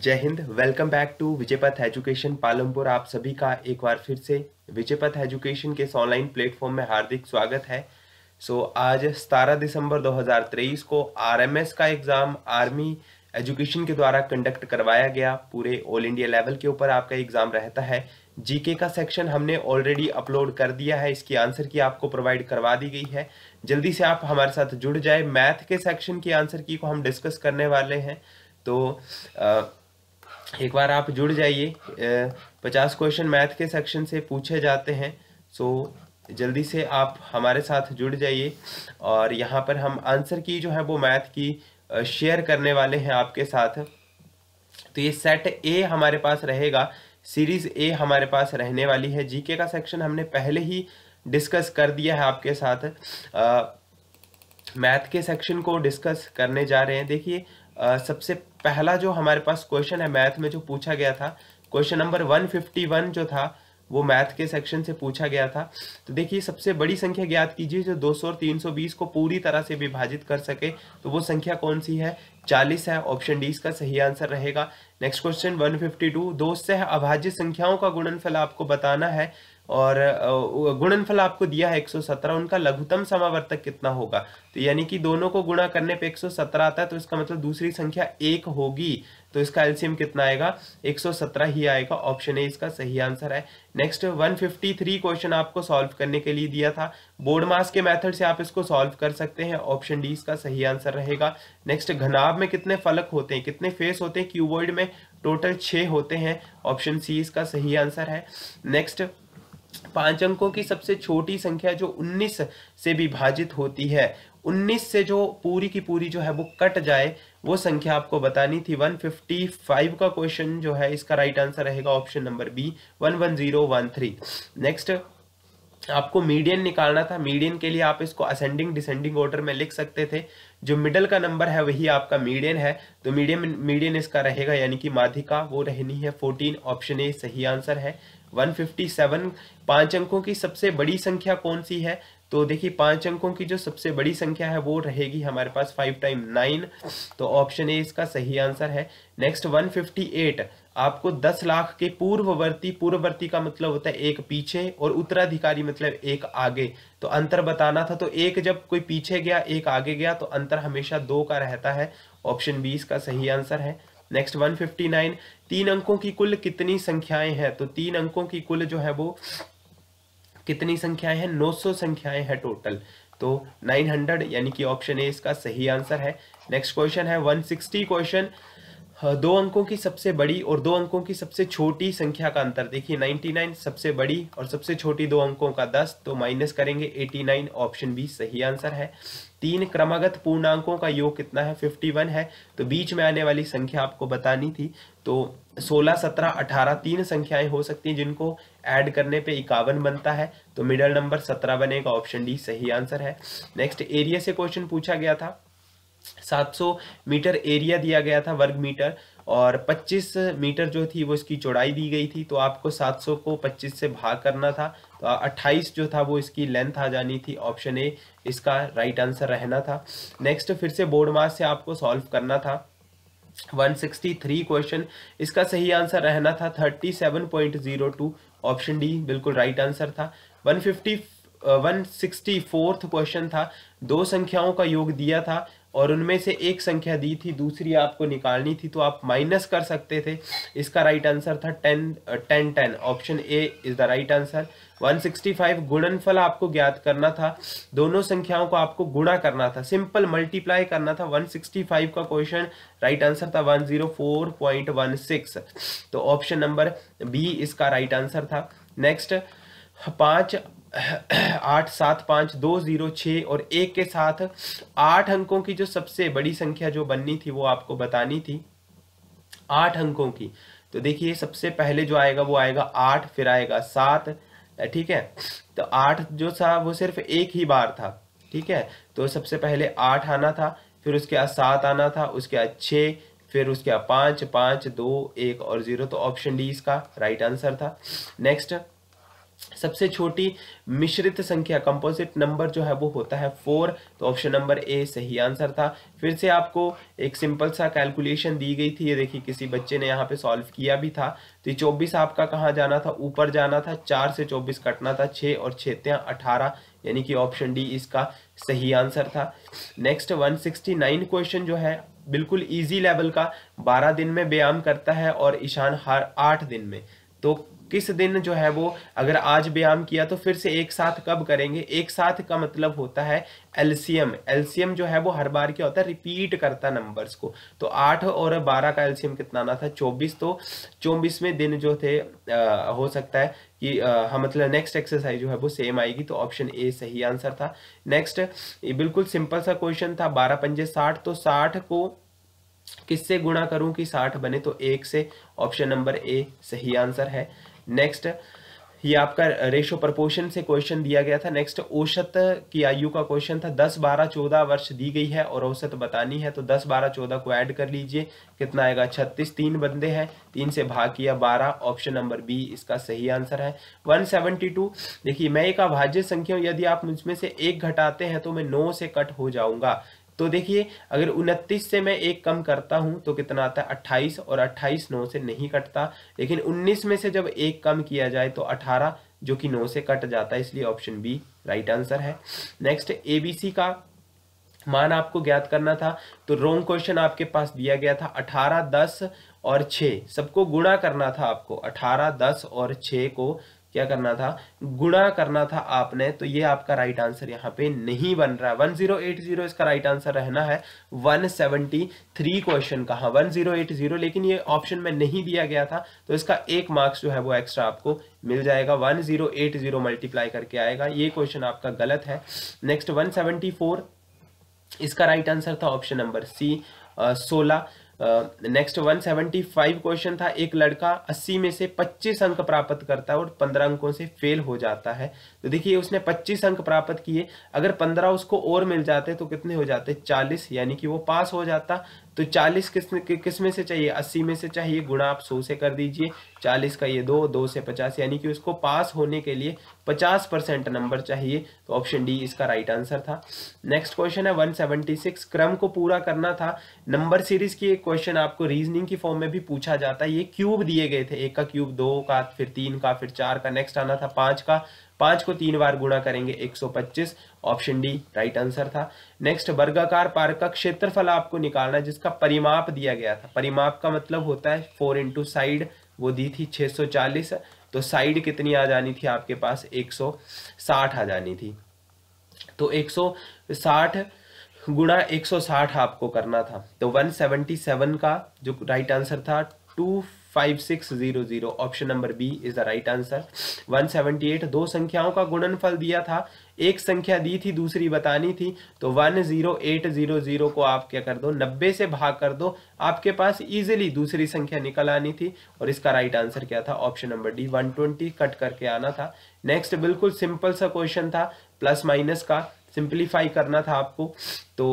जय Hind welcome back to Vijaypath education Palampur आप सभी का एक बार फिर से विजयपथ एजुकेशन के ऑनलाइन प्लेटफॉर्म में हार्दिक स्वागत है सो so, आज सतारह दिसंबर 2023 को आरएमएस का एग्ज़ाम आर्मी एजुकेशन के द्वारा कंडक्ट करवाया गया पूरे ऑल इंडिया लेवल के ऊपर आपका एग्ज़ाम रहता है जीके का सेक्शन हमने ऑलरेडी अपलोड कर दिया है इसकी आंसर की आपको प्रोवाइड करवा दी गई है जल्दी से आप हमारे साथ जुड़ जाए मैथ के सेक्शन की आंसर की को हम डिस्कस करने वाले हैं तो आ, एक बार आप जुड़ जाइए पचास क्वेश्चन मैथ के सेक्शन से पूछे जाते हैं सो जल्दी से आप हमारे साथ जुड़ जाइए और यहाँ पर हम आंसर की जो है वो मैथ की शेयर करने वाले हैं आपके साथ तो ये सेट ए हमारे पास रहेगा सीरीज ए हमारे पास रहने वाली है जीके का सेक्शन हमने पहले ही डिस्कस कर दिया है आपके साथ मैथ के सेक्शन को डिस्कस करने जा रहे हैं देखिए सबसे पहला जो हमारे पास क्वेश्चन है मैथ में जो पूछा गया था क्वेश्चन नंबर 151 जो था वो मैथ के सेक्शन से पूछा गया था तो देखिए सबसे बड़ी संख्या ज्ञात कीजिए जो 200 और 320 को पूरी तरह से विभाजित कर सके तो वो संख्या कौन सी है 40 है ऑप्शन डी इसका सही आंसर रहेगा नेक्स्ट क्वेश्चन 152 दो से अभाज्य संख्याओं का गुणनफल आपको बताना है और गुणनफल आपको दिया है 117 उनका लघुतम समावर्तक कितना होगा तो यानी कि दोनों को गुणा करने पे 117 आता है तो इसका मतलब दूसरी संख्या एक होगी तो इसका एल्सियम कितना आएगा 117 ही आएगा ऑप्शन ए इसका सही आंसर है नेक्स्ट 153 क्वेश्चन आपको सॉल्व करने के लिए दिया था बोर्ड मास के मेथड से आप इसको सॉल्व कर सकते हैं ऑप्शन डी इसका सही आंसर रहेगा नेक्स्ट घनाभ में कितने फलक होते हैं कितने फेस होते हैं क्यूबोर्ड में टोटल छः होते हैं ऑप्शन सी इसका सही आंसर है नेक्स्ट पांच अंकों की सबसे छोटी संख्या जो 19 से विभाजित होती है 19 से जो पूरी की पूरी जो है वो कट जाए वो संख्या आपको बतानी थी 155 का क्वेश्चन जो है इसका राइट आंसर रहेगा ऑप्शन नंबर बी 11013 नेक्स्ट आपको मीडियन निकालना था मीडियन के लिए आप इसको असेंडिंग डिसेंडिंग ऑर्डर में लिख सकते थे जो मिडल का नंबर है वही आपका मीडियन है तो मीडियम मीडियन इसका रहेगा यानी कि माधिका वो रहनी है 14 ऑप्शन ए सही आंसर है 157 पांच अंकों की सबसे बड़ी संख्या कौन सी है तो देखिए पांच अंकों की जो सबसे बड़ी संख्या है वो रहेगी हमारे पास फाइव टाइम नाइन तो ऑप्शन ए इसका सही आंसर है नेक्स्ट 158 आपको दस लाख के पूर्ववर्ती पूर्ववर्ती का मतलब होता है एक पीछे और उत्तराधिकारी मतलब एक आगे तो अंतर बताना था तो एक जब कोई पीछे गया एक आगे गया तो अंतर हमेशा दो का रहता है ऑप्शन बी इसका सही आंसर है नेक्स्ट 159 तीन अंकों की कुल कितनी संख्याएं हैं तो तीन अंकों की कुल जो है वो कितनी संख्याएं हैं 900 संख्याएं हैं टोटल तो 900 यानी कि ऑप्शन ए इसका सही आंसर है नेक्स्ट क्वेश्चन है 160 क्वेश्चन हाँ, दो अंकों की सबसे बड़ी और दो अंकों की सबसे छोटी संख्या का अंतर देखिए 99 सबसे बड़ी और सबसे छोटी दो अंकों का 10 तो माइनस करेंगे 89 ऑप्शन बी सही आंसर है तीन क्रमागत पूर्णांकों का योग कितना है 51 है तो बीच में आने वाली संख्या आपको बतानी थी तो 16, 17, 18 तीन संख्याएं हो सकती हैं जिनको ऐड करने पे इक्यावन बनता है तो मिडल नंबर सत्रह बनेगा ऑप्शन डी सही आंसर है नेक्स्ट एरिया से क्वेश्चन पूछा गया था 700 मीटर एरिया दिया गया था वर्ग मीटर और 25 मीटर जो थी वो इसकी चौड़ाई दी गई थी तो आपको 700 को 25 से भाग करना था तो 28 जो था वो इसकी लेंथ आ जानी थी ऑप्शन ए इसका राइट आंसर रहना था नेक्स्ट फिर से बोर्ड मार्च से आपको सॉल्व करना था 163 क्वेश्चन इसका सही आंसर रहना था 37.02 ऑप्शन डी बिल्कुल राइट आंसर था 150 वन सिक्सटी फोर्थ क्वेश्चन था दो संख्याओं का योग दिया था और उनमें से एक संख्या दी थी दूसरी आपको निकालनी थी तो आप माइनस कर सकते थे इसका राइट आंसर था ten ten ten option A is the right answer 165 गुणनफल आपको ज्ञात करना था दोनों संख्याओं को आपको गुणा करना था सिंपल मल्टीप्लाई करना था 165 का क्वेश्चन राइट आंसर था 104.16 तो ऑप्शन नंबर बी इसका राइट आंसर था नेक्स्ट पांच आठ सात पाँच दो ज़ीरो छः और एक के साथ आठ अंकों की जो सबसे बड़ी संख्या जो बननी थी वो आपको बतानी थी आठ अंकों की तो देखिए सबसे पहले जो आएगा वो आएगा आठ फिर आएगा सात ठीक है तो आठ जो था वो सिर्फ एक ही बार था ठीक है तो सबसे पहले आठ आना था फिर उसके बाद सात आना था उसके बाद छः फिर उसके बाद पाँच पाँच दो एक और ज़ीरो तो ऑप्शन डी इसका राइट आंसर था नेक्स्ट सबसे छोटी मिश्रित संख्या कंपोजिट नंबर जो है वो होता है फोर तो ऑप्शन नंबर ए सही आंसर था फिर से आपको एक सिंपल सा कैलकुलेशन दी गई थी ये देखिए किसी बच्चे ने यहाँ पे सॉल्व किया भी था तो ये चौबीस आपका कहाँ जाना था ऊपर जाना था चार से चौबीस कटना था छः और छेत्या अठारह यानी कि ऑप्शन डी इसका सही आंसर था नेक्स्ट वन क्वेश्चन जो है बिल्कुल ईजी लेवल का बारह दिन में व्यायाम करता है और ईशान हर आठ दिन में तो किस दिन जो है वो अगर आज व्यायाम किया तो फिर से एक साथ कब करेंगे एक साथ का मतलब होता है एल्सियम एल्सियम जो है वो हर बार क्या होता है रिपीट करता नंबर्स को तो आठ और बारह का एल्सियम कितना आना था चौबीस तो चौबीसवें दिन जो थे आ, हो सकता है कि हम हाँ, मतलब नेक्स्ट एक्सरसाइज जो है वो सेम आएगी तो ऑप्शन ए सही आंसर था नेक्स्ट बिल्कुल सिंपल सा क्वेश्चन था बारह पंजे साठ तो साठ को किससे गुणा करूं कि साठ बने तो एक से ऑप्शन नंबर ए सही आंसर है नेक्स्ट ये आपका रेशो प्रपोर्शन से क्वेश्चन दिया गया था नेक्स्ट औसत की आयु का क्वेश्चन था दस बारह चौदह वर्ष दी गई है और औसत बतानी है तो दस बारह चौदह को ऐड कर लीजिए कितना आएगा छत्तीस तीन बंदे हैं तीन से भाग किया बारह ऑप्शन नंबर बी इसका सही आंसर है वन सेवेंटी टू देखिए मैं एक अभाज्य संख्या यदि आप मुझमें से एक घटाते हैं तो मैं नौ से कट हो जाऊंगा तो देखिए अगर उनतीस से मैं एक कम करता हूं तो कितना आता है अट्ठाईस और अट्ठाईस नौ से नहीं कटता लेकिन उन्नीस में से जब एक कम किया जाए तो अठारह जो कि नौ से कट जाता है इसलिए ऑप्शन बी राइट आंसर है नेक्स्ट एबीसी का मान आपको ज्ञात करना था तो रोंग क्वेश्चन आपके पास दिया गया था अठारह दस और 6 सबको गुणा करना था आपको अठारह दस और छ को क्या करना था गुणा करना था आपने तो ये आपका राइट आंसर यहाँ पे नहीं बन रहा है वन जीरो एट जीरो इसका राइट आंसर रहना है वन सेवनटी थ्री क्वेश्चन कहा वन जीरो एट जीरो लेकिन ये ऑप्शन में नहीं दिया गया था तो इसका एक मार्क्स जो है वो एक्स्ट्रा आपको मिल जाएगा one zero eight zero multiply करके आएगा ये क्वेश्चन आपका गलत है नेक्स्ट वन सेवेंटी फोर इसका राइट आंसर था ऑप्शन नंबर सी सोलह uh, नेक्स्ट uh, 175 क्वेश्चन था एक लड़का 80 में से 25 अंक प्राप्त करता है और 15 अंकों से फेल हो जाता है तो देखिए उसने 25 अंक प्राप्त किए अगर 15 उसको और मिल जाते तो कितने हो जाते 40 यानी कि वो पास हो जाता तो 40 किस किस में से चाहिए 80 में से चाहिए गुणा आप 100 से कर दीजिए 40 का ये दो दो से 50 यानी कि उसको पास होने के लिए 50 परसेंट नंबर चाहिए तो ऑप्शन डी इसका राइट आंसर था नेक्स्ट क्वेश्चन है 176 क्रम को पूरा करना था नंबर सीरीज की एक क्वेश्चन आपको रीजनिंग की फॉर्म में भी पूछा जाता है ये क्यूब दिए गए थे एक का क्यूब दो का फिर तीन का फिर चार का नेक्स्ट आना था पाँच का पांच को तीन बार गुणा करेंगे 125 ऑप्शन डी राइट आंसर था नेक्स्ट वर्गाकार पार्क का क्षेत्रफल आपको निकालना है जिसका परिमाप दिया गया था परिमाप का मतलब होता है फोर इंटू साइड वो दी थी 640 तो साइड कितनी आ जानी थी आपके पास 160 आ जानी थी तो 160 सौ गुणा एक आपको करना था तो वन का जो राइट आंसर था two 5600 option number B is the right answer 178 दो संख्याओं का गुणनफल दिया था एक संख्या दी थी दूसरी बतानी थी तो 10800 को आप क्या कर दो 90 से भाग कर दो आपके पास इजीली दूसरी संख्या निकल आनी थी और इसका राइट आंसर क्या था ऑप्शन नंबर डी 120 कट करके आना था नेक्स्ट बिल्कुल सिंपल सा क्वेश्चन था प्लस माइनस का सिंप्लीफाई करना था आपको तो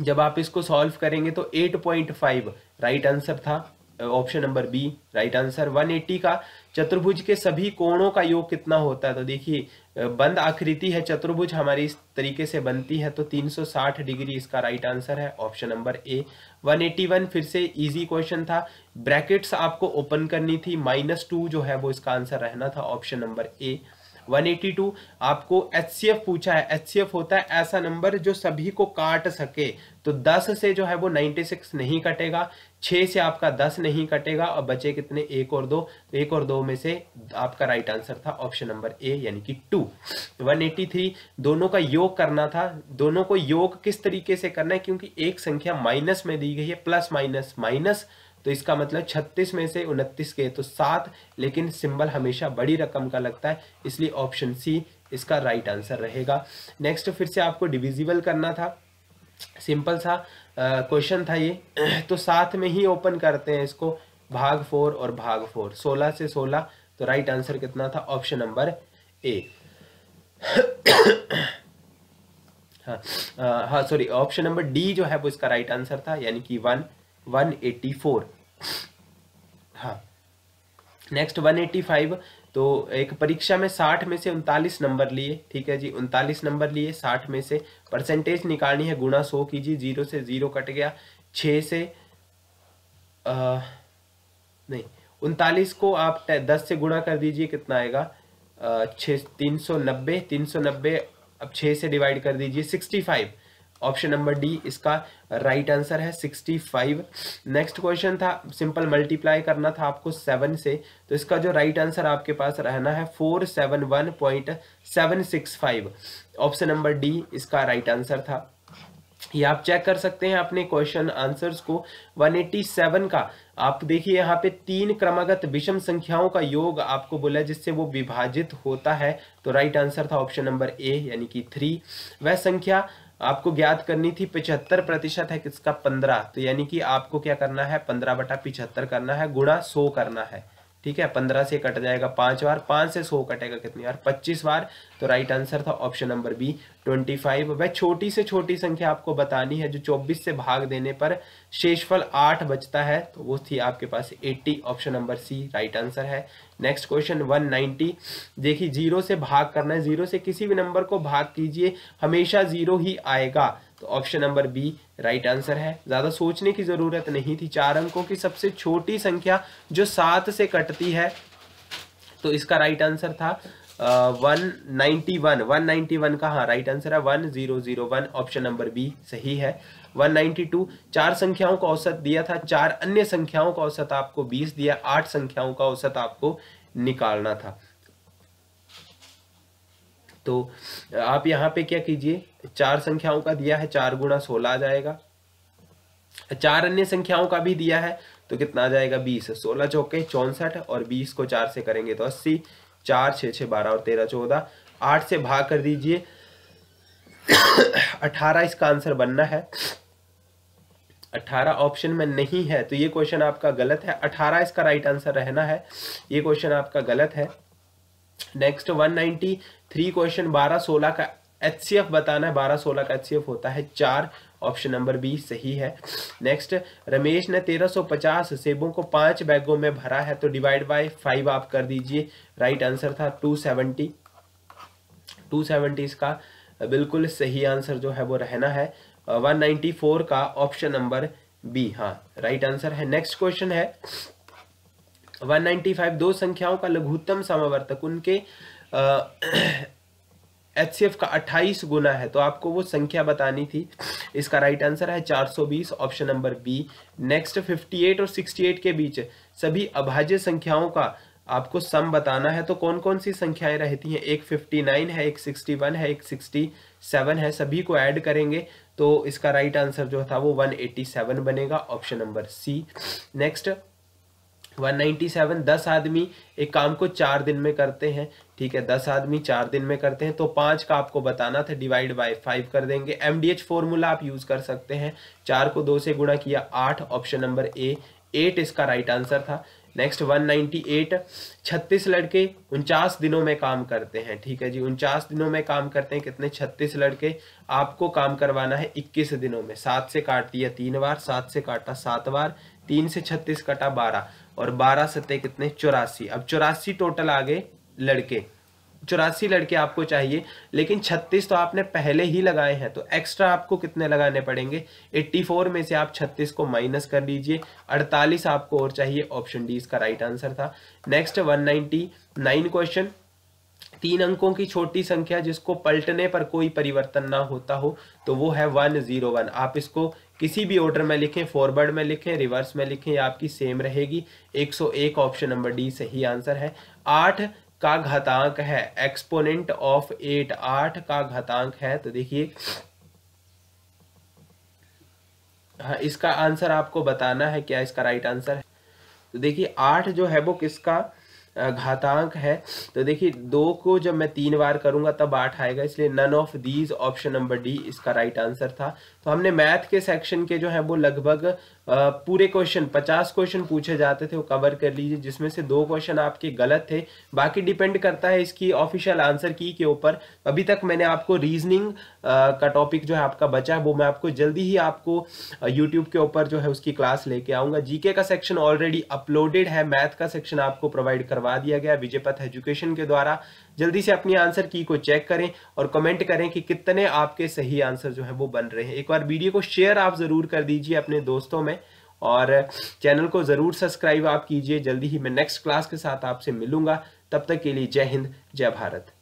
जब आप इसको सॉल्व करेंगे तो 8.5 राइट आंसर था option number B right answer 180 का चतुर्भुज के सभी कोणों का योग कितना होता है तो देखिए बंद आकृति है चतुर्भुज हमारी इस तरीके से बनती है तो 360 डिग्री इसका राइट आंसर है ऑप्शन नंबर ए 181 फिर से इजी क्वेश्चन था ब्रैकेट्स आपको ओपन करनी थी माइनस टू जो है वो इसका आंसर रहना था ऑप्शन नंबर ए 182 आपको एच पूछा है एच होता है ऐसा नंबर जो सभी को काट सके तो 10 से जो है वो 96 नहीं कटेगा 6 से आपका 10 नहीं कटेगा और बचे कितने एक और दो तो एक और दो में से आपका राइट आंसर था ऑप्शन नंबर ए यानी कि टू 183 दोनों का योग करना था दोनों को योग किस तरीके से करना है क्योंकि एक संख्या माइनस में दी गई है प्लस माइनस माइनस तो इसका मतलब 36 में से 29 के तो सात लेकिन सिंबल हमेशा बड़ी रकम का लगता है इसलिए ऑप्शन सी इसका राइट आंसर रहेगा नेक्स्ट फिर से आपको डिविजिबल करना था सिंपल सा क्वेश्चन था ये तो साथ में ही ओपन करते हैं इसको भाग फोर और भाग फोर सोलह से सोलह तो राइट आंसर कितना था ऑप्शन नंबर ए हाँ हाँ सॉरी ऑप्शन नंबर डी जो है वो इसका राइट आंसर था यानी कि वन 184 हाँ नेक्स्ट 185 तो एक परीक्षा में 60 में से उनतालीस नंबर लिए ठीक है जी उनतालीस नंबर लिए 60 में से परसेंटेज निकालनी है गुणा 100 कीजिए जीरो से जीरो कट गया छः से आ, नहीं उनतालीस को आप दस से गुणा कर दीजिए कितना आएगा छ तीन सौ नब्बे तीन सौ नब्बे अब छः से डिवाइड कर दीजिए sixty five option number D इसका राइट right आंसर है 65 नेक्स्ट क्वेश्चन था सिंपल मल्टीप्लाई करना था आपको सेवन से तो इसका जो राइट right आंसर आपके पास रहना है 471.765 ऑप्शन नंबर डी इसका राइट right आंसर था ये आप चेक कर सकते हैं अपने क्वेश्चन आंसर्स को 187 का आप देखिए यहाँ पे तीन क्रमागत विषम संख्याओं का योग आपको बोला जिससे वो विभाजित होता है तो राइट आंसर था ऑप्शन नंबर ए यानी कि थ्री वह संख्या आपको ज्ञात करनी थी पिछहत्तर प्रतिशत है किसका पंद्रह तो यानी कि आपको क्या करना है पंद्रह बटा पिछहत्तर करना है गुणा सौ करना है ठीक है पंद्रह से कट जाएगा पांच बार पांच से सौ कटेगा कितनी बार पच्चीस बार तो राइट आंसर था option number B twenty five वह छोटी से छोटी संख्या आपको बतानी है जो चौबीस से भाग देने पर शेषफल आठ बचता है तो वो थी आपके पास eighty option number C right answer है नेक्स्ट क्वेश्चन वन नाइनटी देखिए जीरो से भाग करना है जीरो से किसी भी नंबर को भाग कीजिए हमेशा जीरो ही आएगा तो option number B right answer है ज़्यादा सोचने की ज़रूरत नहीं थी चार अंकों की सबसे छोटी संख्या जो सात से कटती है तो इसका राइट आंसर था one ninety one one ninety one का हाँ राइट आंसर है one zero zero one option number B सही है वन नाइन्टी टू चार संख्याओं का औसत दिया था चार अन्य संख्याओं का औसत आपको बीस दिया आठ संख्याओं का औसत आपको निकालना था तो आप यहाँ पे क्या कीजिए चार संख्याओं का दिया है चार गुणा सोलह आ जाएगा चार अन्य संख्याओं का भी दिया है तो कितना आ जाएगा बीस सोलह चौके चौसठ और बीस को चार से करेंगे तो अस्सी चार छः छः बारह और तेरह चौदह आठ से भाग कर दीजिए अठारह इसका आंसर बनना है अठारह ऑप्शन में नहीं है तो ये क्वेश्चन आपका गलत है अठारह इसका राइट आंसर रहना है ये क्वेश्चन आपका गलत है नेक्स्ट 193 क्वेश्चन 12 16 का एफ बताना है 12 16 का एफ होता है चार ऑप्शन नंबर बी सही है नेक्स्ट रमेश ने 1350 सेबों को पांच बैगों में भरा है तो डिवाइड बाय फाइव आप कर दीजिए राइट आंसर था 270 270 इसका बिल्कुल सही आंसर जो है वो रहना है 194 uh, का ऑप्शन नंबर बी हाँ राइट आंसर है नेक्स्ट क्वेश्चन है 195 दो संख्याओं का लघुत्तम समावर्तक उनके एच का 28 गुना है तो आपको वो संख्या बतानी थी इसका राइट आंसर है 420 ऑप्शन नंबर बी नेक्स्ट 58 और 68 के बीच सभी अभाज्य संख्याओं का आपको सम बताना है तो कौन कौन सी संख्याएं रहती हैं एक 59 है एक 61 है एक 67 है सभी को ऐड करेंगे तो इसका राइट आंसर जो था वो 187 बनेगा ऑप्शन नंबर सी नेक्स्ट 197 दस आदमी एक काम को चार दिन में करते हैं ठीक है दस आदमी चार दिन में करते हैं तो पांच का आपको बताना था डिवाइड बाय फाइव कर देंगे एम डी एच फॉर्मूला आप यूज़ कर सकते हैं चार को दो से गुणा किया आठ ऑप्शन नंबर ए एट इसका राइट आंसर था नेक्स्ट 198 36 लड़के उनचास दिनों में काम करते हैं ठीक है जी उनचास दिनों में काम करते हैं कितने 36 लड़के आपको काम करवाना है 21 दिनों में सात से काट दिया तीन बार सात से काटा सात बार तीन से 36 कटा बारह और बारह सत्ते कितने चौरासी अब चौरासी टोटल आ गए लड़के चौरासी लड़के आपको चाहिए लेकिन छत्तीस तो आपने पहले ही लगाए हैं तो एक्स्ट्रा आपको कितने लगाने पड़ेंगे एट्टी फोर में से आप छत्तीस को माइनस कर लीजिए अड़तालीस आपको और चाहिए ऑप्शन डी इसका राइट आंसर था next one ninety nine question तीन अंकों की छोटी संख्या जिसको पलटने पर कोई परिवर्तन ना होता हो तो वो है वन जीरो वन आप इसको किसी भी ऑर्डर में लिखें फॉरवर्ड में लिखें रिवर्स में लिखें या आपकी सेम रहेगी 101 ऑप्शन नंबर डी सही आंसर है आठ का घातांक है एक्सपोनेंट ऑफ एट आठ का घातांक है तो देखिए हाँ इसका आंसर आपको बताना है क्या इसका राइट आंसर है तो देखिए आठ जो है वो किसका घातांक है तो देखिए दो को जब मैं तीन बार करूंगा तब आठ आएगा इसलिए none of these option number D इसका राइट आंसर था तो हमने मैथ के सेक्शन के जो है वो लगभग पूरे क्वेश्चन पचास क्वेश्चन पूछे जाते थे वो कवर कर लीजिए जिसमें से दो क्वेश्चन आपके गलत थे बाकी डिपेंड करता है इसकी ऑफिशियल आंसर की के ऊपर अभी तक मैंने आपको रीजनिंग का टॉपिक जो है आपका बचा है वो मैं आपको जल्दी ही आपको यूट्यूब के ऊपर जो है उसकी क्लास लेके आऊंगा जीके का सेक्शन ऑलरेडी अपलोडेड है मैथ का सेक्शन आपको प्रोवाइड करवा दिया गया विजयपथ एजुकेशन के द्वारा जल्दी से अपनी आंसर की को चेक करें और कमेंट करें कि कितने आपके सही आंसर जो है वो बन रहे हैं एक बार वीडियो को शेयर आप ज़रूर कर दीजिए अपने दोस्तों में और चैनल को ज़रूर सब्सक्राइब आप कीजिए जल्दी ही मैं नेक्स्ट क्लास के साथ आपसे मिलूंगा तब तक के लिए जय हिंद जय भारत